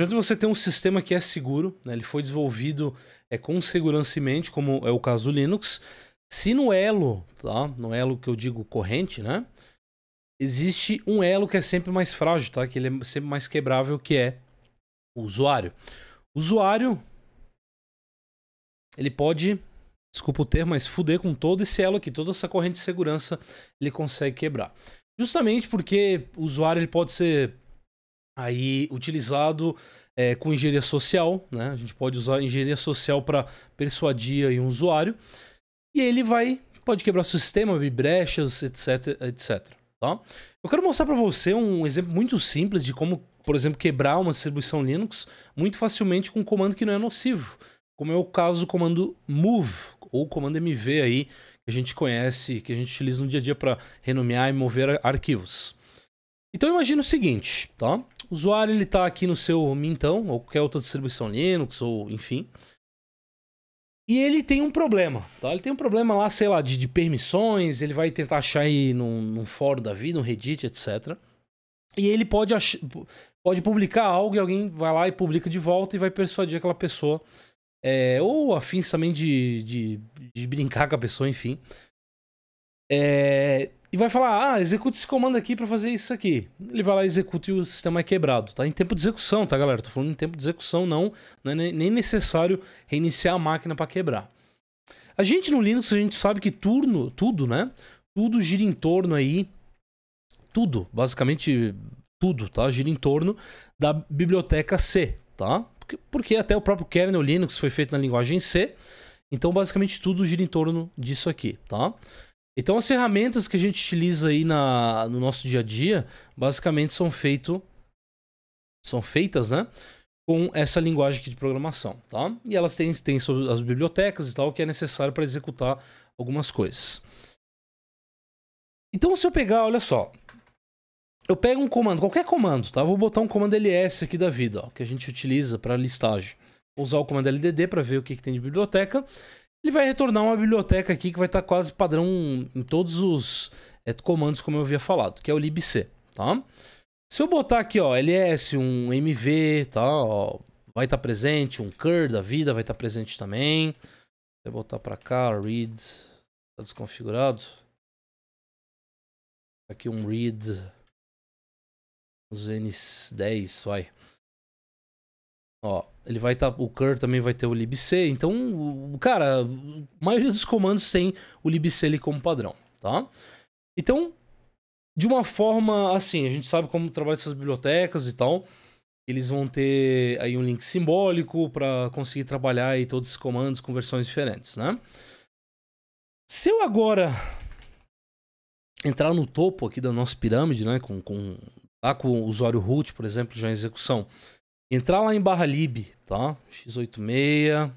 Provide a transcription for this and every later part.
No você tem um sistema que é seguro, né? ele foi desenvolvido é, com segurança em mente, como é o caso do Linux. Se no elo, tá? no elo que eu digo corrente, né? existe um elo que é sempre mais frágil, tá? que ele é sempre mais quebrável, que é o usuário. O usuário, ele pode, desculpa o termo, mas fuder com todo esse elo aqui, toda essa corrente de segurança ele consegue quebrar. Justamente porque o usuário ele pode ser aí utilizado é, com engenharia social, né? A gente pode usar engenharia social para persuadir aí um usuário. E aí ele vai, pode quebrar seu sistema, abrir brechas, etc, etc. Tá? Eu quero mostrar para você um exemplo muito simples de como, por exemplo, quebrar uma distribuição Linux muito facilmente com um comando que não é nocivo, como é o caso do comando move ou comando mv aí que a gente conhece, que a gente utiliza no dia a dia para renomear e mover arquivos. Então imagina o seguinte, tá? O usuário ele está aqui no seu Mintão, ou qualquer outra distribuição Linux, ou enfim. E ele tem um problema, tá? Ele tem um problema lá, sei lá, de, de permissões, ele vai tentar achar aí num, num fórum da vida, no Reddit, etc. E ele pode, ach... pode publicar algo e alguém vai lá e publica de volta e vai persuadir aquela pessoa. É... Ou afins também de, de, de, brincar com a pessoa, enfim. É e vai falar: ah, executa esse comando aqui para fazer isso aqui. Ele vai lá, executa e o sistema é quebrado. Tá em tempo de execução, tá, galera? Tô falando em tempo de execução, não. não é nem necessário reiniciar a máquina para quebrar. A gente no Linux, a gente sabe que turno, tudo, né? Tudo gira em torno aí. Tudo, basicamente tudo, tá? Gira em torno da biblioteca C, tá? Porque, porque até o próprio kernel Linux foi feito na linguagem C. Então, basicamente, tudo gira em torno disso aqui, tá? Então as ferramentas que a gente utiliza aí na, no nosso dia a dia, basicamente são feito são feitas, né, com essa linguagem aqui de programação, tá? E elas têm, têm as bibliotecas e tal que é necessário para executar algumas coisas. Então se eu pegar, olha só, eu pego um comando, qualquer comando, tá? Vou botar um comando ls aqui da vida, ó, que a gente utiliza para listagem. Vou usar o comando ldd para ver o que, que tem de biblioteca. Ele vai retornar uma biblioteca aqui que vai estar tá quase padrão em todos os é, comandos como eu havia falado, que é o libc, tá? Se eu botar aqui, ó, ls, um mv, tá, ó, vai estar tá presente, um cur da vida vai estar tá presente também. Vou botar para cá, read, tá desconfigurado. Aqui um read, os n10, vai. Ó, ele vai estar. Tá, o cur também vai ter o libc. Então, cara, a maioria dos comandos tem o libc ali como padrão, tá? Então, de uma forma assim, a gente sabe como trabalha essas bibliotecas e tal. Eles vão ter aí um link simbólico para conseguir trabalhar aí todos os comandos com versões diferentes, né? Se eu agora entrar no topo aqui da nossa pirâmide, né, com, com lá tá com o usuário root, por exemplo, já em execução, Entrar lá em barra lib, tá? X86.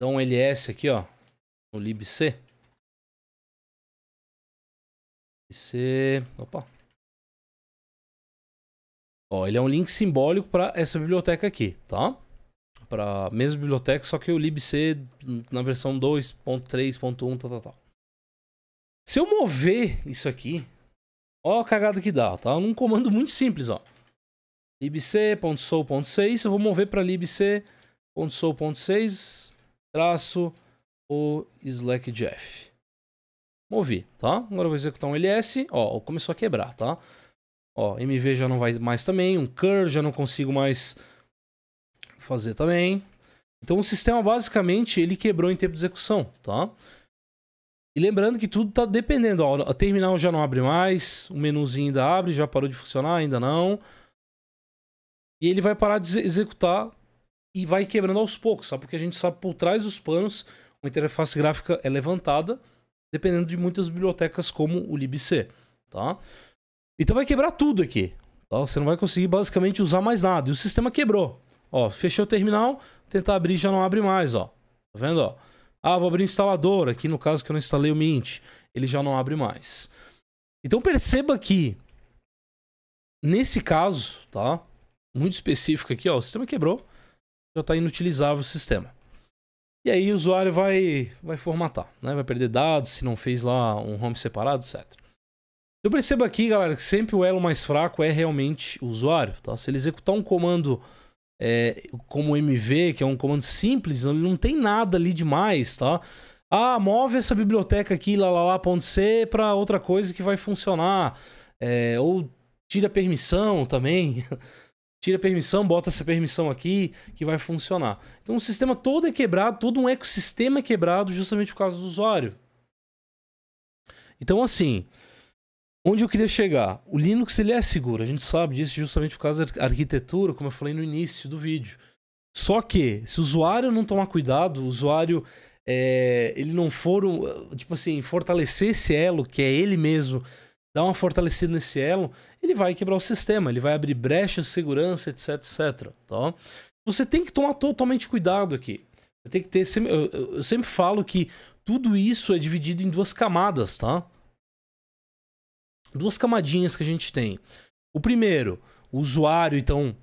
Dá um ls aqui, ó. No libc. libc. Opa. Ó, ele é um link simbólico para essa biblioteca aqui, tá? Para a mesma biblioteca, só que o libc na versão 2.3.1, tal, tal, tal. Se eu mover isso aqui, Ó a cagada que dá, tá? Um comando muito simples, ó. libc.soul.6, eu vou mover para libc.soul.6 traço o jeff. Movi, tá? Agora eu vou executar um ls, ó, começou a quebrar, tá? Ó, mv já não vai mais também, um cur já não consigo mais fazer também. Então o sistema basicamente ele quebrou em tempo de execução, tá? E lembrando que tudo está dependendo. Ó, a terminal já não abre mais, o menuzinho ainda abre, já parou de funcionar, ainda não. E ele vai parar de executar e vai quebrando aos poucos, sabe? Porque a gente sabe por trás dos panos, uma interface gráfica é levantada, dependendo de muitas bibliotecas como o libc, tá? Então vai quebrar tudo aqui. Tá? Você não vai conseguir basicamente usar mais nada. E o sistema quebrou. Ó, fechou o terminal, tentar abrir já não abre mais, ó. Tá vendo, ó? Ah, vou abrir o instalador. Aqui no caso que eu não instalei o Mint, ele já não abre mais. Então perceba que nesse caso, tá? Muito específico aqui, ó, o sistema quebrou, já está inutilizável o sistema. E aí o usuário vai vai formatar, né? Vai perder dados se não fez lá um home separado, etc. Eu então, percebo aqui, galera, que sempre o elo mais fraco é realmente o usuário, tá? Se ele executar um comando é, como MV, que é um comando simples, ele não tem nada ali demais, tá? Ah, move essa biblioteca aqui, lá, lá, lá, ponto C, para outra coisa que vai funcionar. É, ou tira permissão também. tira permissão, bota essa permissão aqui, que vai funcionar. Então o sistema todo é quebrado, todo um ecossistema é quebrado justamente por causa do usuário. Então, assim, Onde eu queria chegar? O Linux ele é seguro, a gente sabe disso justamente por causa da arquitetura, como eu falei no início do vídeo. Só que, se o usuário não tomar cuidado, o usuário é, ele não for, tipo assim, fortalecer esse elo, que é ele mesmo, dar uma fortalecida nesse elo, ele vai quebrar o sistema, ele vai abrir brechas de segurança, etc, etc. Tá? Você tem que tomar totalmente cuidado aqui. Você tem que ter. Eu sempre falo que tudo isso é dividido em duas camadas, tá? duas camadinhas que a gente tem. O primeiro, o usuário, então,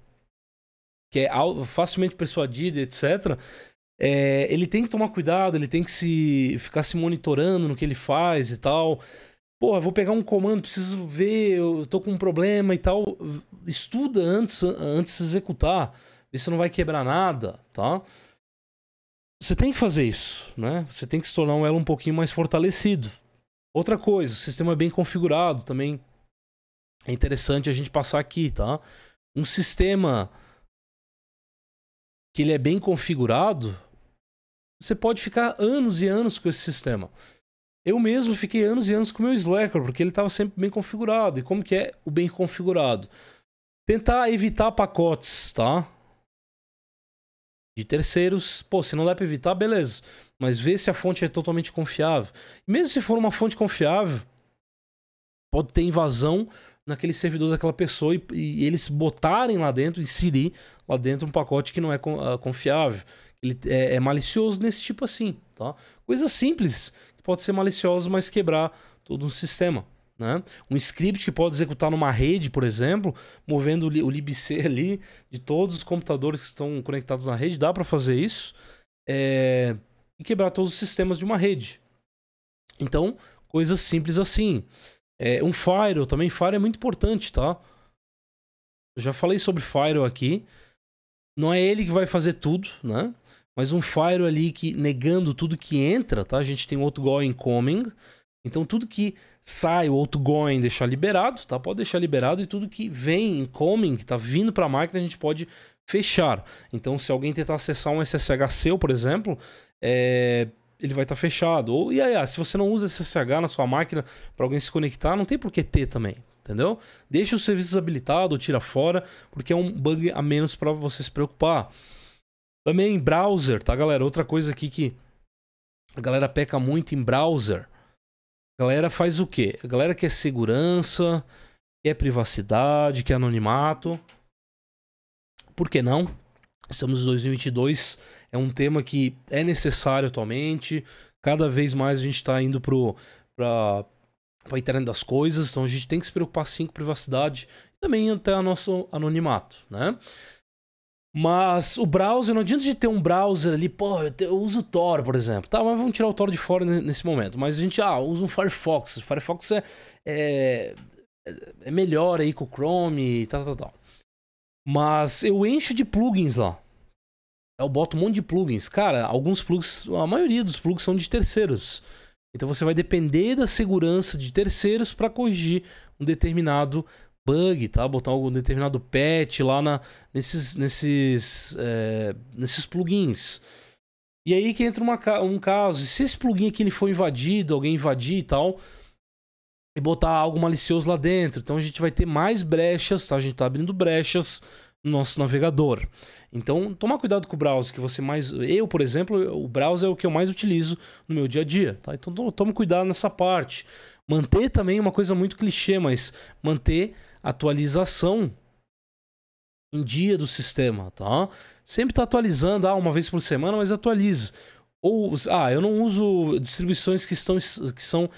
que é facilmente persuadido, etc. É, ele tem que tomar cuidado, ele tem que se ficar se monitorando no que ele faz e tal. Pô, vou pegar um comando, preciso ver, eu tô com um problema e tal. Estuda antes, antes de executar, vê se não vai quebrar nada, tá? Você tem que fazer isso, né? Você tem que se tornar um elo um pouquinho mais fortalecido, Outra coisa, o sistema é bem configurado também. É interessante a gente passar aqui, tá? Um sistema que ele é bem configurado, você pode ficar anos e anos com esse sistema. Eu mesmo fiquei anos e anos com o meu Slacker, porque ele estava sempre bem configurado. E como que é o bem configurado? Tentar evitar pacotes, tá? de terceiros. Pô, se não dá para evitar, beleza. Mas vê se a fonte é totalmente confiável. Mesmo se for uma fonte confiável, pode ter invasão naquele servidor daquela pessoa e, e eles botarem lá dentro, inserir lá dentro um pacote que não é ah, confiável. Ele é, é malicioso nesse tipo assim, tá? Coisa simples que pode ser maliciosa, mas quebrar todo um sistema. Né? Um script que pode executar numa rede, por exemplo, movendo o, libc ali de todos os computadores que estão conectados na rede, dá para fazer isso é... e quebrar todos os sistemas de uma rede. Então, coisas simples assim. É, um firewall também, firewall é muito importante, tá? Eu já falei sobre firewall aqui. Não é ele que vai fazer tudo, né? Mas um firewall ali que negando tudo que entra, tá? A gente tem outro go incoming. coming então tudo que sai, o outgoing deixar liberado, tá? Pode deixar liberado e tudo que vem, incoming, que tá vindo para a máquina, a gente pode fechar. Então se alguém tentar acessar um SSH seu, por exemplo, é... ele vai estar tá fechado. Ou aí, ah, se você não usa SSH na sua máquina para alguém se conectar, não tem por que ter também, entendeu? Deixa os serviços habilitados, tira fora, porque é um bug a menos para você se preocupar. Também browser, tá galera? Outra coisa aqui que a galera peca muito em browser. A galera faz o quê? A galera quer segurança, quer privacidade, quer anonimato. Por que não? Estamos em 2022, é um tema que é necessário atualmente. Cada vez mais a gente está indo para a internet das coisas, então a gente tem que se preocupar sim com privacidade também até o nosso anonimato, né? Mas o browser, não adianta de ter um browser ali, pô, eu, te, eu, uso o Tor, por exemplo. Tá, mas vamos tirar o Tor de fora nesse momento. Mas a gente, ah, usa um Firefox. O Firefox é, é, é melhor aí com o Chrome e tal, tal, tal. Mas eu encho de plugins lá. Eu boto um monte de plugins. Cara, alguns plugins, a maioria dos plugins são de terceiros. Então você vai depender da segurança de terceiros para corrigir um determinado bug, tá? Botar algum determinado patch lá na, nesses, nesses, é, nesses plugins. E aí que entra uma, um caso, se esse plugin aqui ele for invadido, alguém invadir e tal, e botar algo malicioso lá dentro, então a gente vai ter mais brechas, tá? A gente tá abrindo brechas no nosso navegador. Então, tomar cuidado com o browser que você mais... Eu, por exemplo, o browser é o que eu mais utilizo no meu dia a dia, tá? Então, tome cuidado nessa parte. Manter também é uma coisa muito clichê, mas manter atualização em dia do sistema, tá? Sempre tá atualizando, ah, uma vez por semana, mas atualize. Ou, ah, eu não uso distribuições que, estão, que são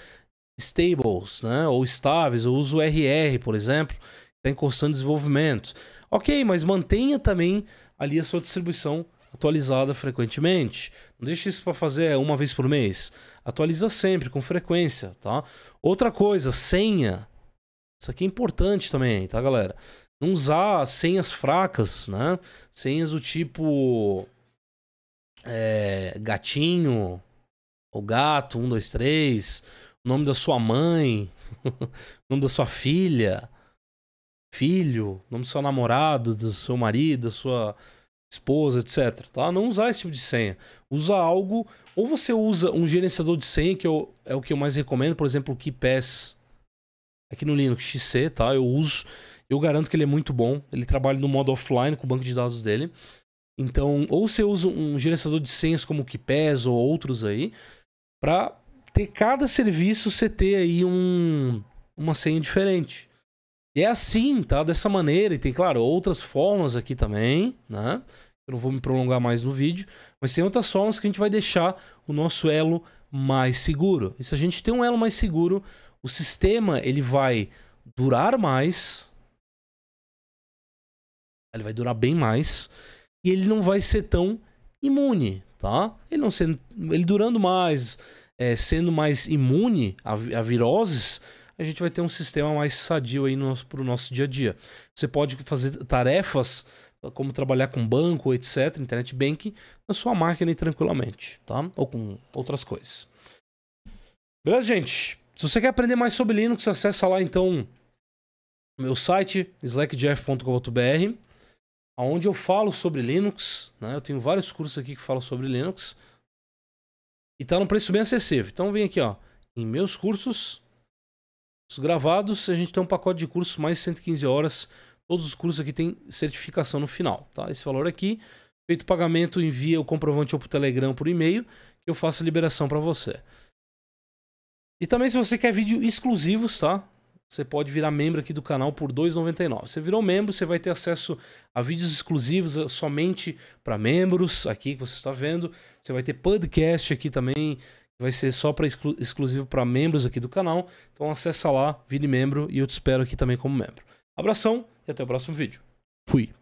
stables, né? Ou estáveis, eu uso RR, por exemplo, está em constante desenvolvimento. Ok, mas mantenha também ali a sua distribuição atualizada frequentemente. Não deixe isso para fazer é, uma vez por mês. Atualiza sempre, com frequência, tá? Outra coisa, senha. Isso aqui é importante também, tá, galera? Não usar senhas fracas, né? Senhas do tipo é, gatinho, o gato, um, dois, três, o nome da sua mãe, o nome da sua filha, filho, nome do seu namorado, do seu marido, da sua esposa, etc. Tá? Não usar esse tipo de senha. Usa algo. Ou você usa um gerenciador de senha, que eu, é o que eu mais recomendo, por exemplo, o KeePass aqui no Linux XC, tá? Eu uso, eu garanto que ele é muito bom. Ele trabalha no modo offline com o banco de dados dele. Então, ou você usa um gerenciador de senhas como o KeePass ou outros aí, para ter cada serviço você ter aí um, uma senha diferente. E é assim, tá? Dessa maneira, e tem, claro, outras formas aqui também, né? Eu não vou me prolongar mais no vídeo, mas tem outras formas que a gente vai deixar o nosso elo mais seguro. E se a gente tem um elo mais seguro, o sistema ele vai durar mais. Ele vai durar bem mais. E ele não vai ser tão imune, tá? Ele, não sendo, ele durando mais, é, sendo mais imune a, a viroses, a gente vai ter um sistema mais sadio aí no para o nosso dia a dia. Você pode fazer tarefas ah, como trabalhar com banco, etc., internet banking, na sua máquina tranquilamente, tá? Ou com outras coisas. Beleza, gente? Se você quer aprender mais sobre Linux, acessa lá então meu site, slackjeff.com.br, onde eu falo sobre Linux. Né? Eu tenho vários cursos aqui que falam sobre Linux. E está num preço bem acessível. Então vem aqui, ó. Em meus cursos os gravados, a gente tem um pacote de cursos mais 115 horas. Todos os cursos aqui tem certificação no final, tá? Esse valor aqui, feito o pagamento, envia o comprovante ou o Telegram por e-mail, que eu faço a liberação para você. E também se você quer vídeos exclusivos, tá? Você pode virar membro aqui do canal por R$ 2,99. Você virou membro, você vai ter acesso a vídeos exclusivos eh, somente para membros, aqui que você está vendo. Você vai ter podcast aqui também, vai ser só para exclu exclusivo para membros aqui do canal. Então acessa lá, vire membro e eu te espero aqui também como membro. Abração e até o próximo vídeo. Fui.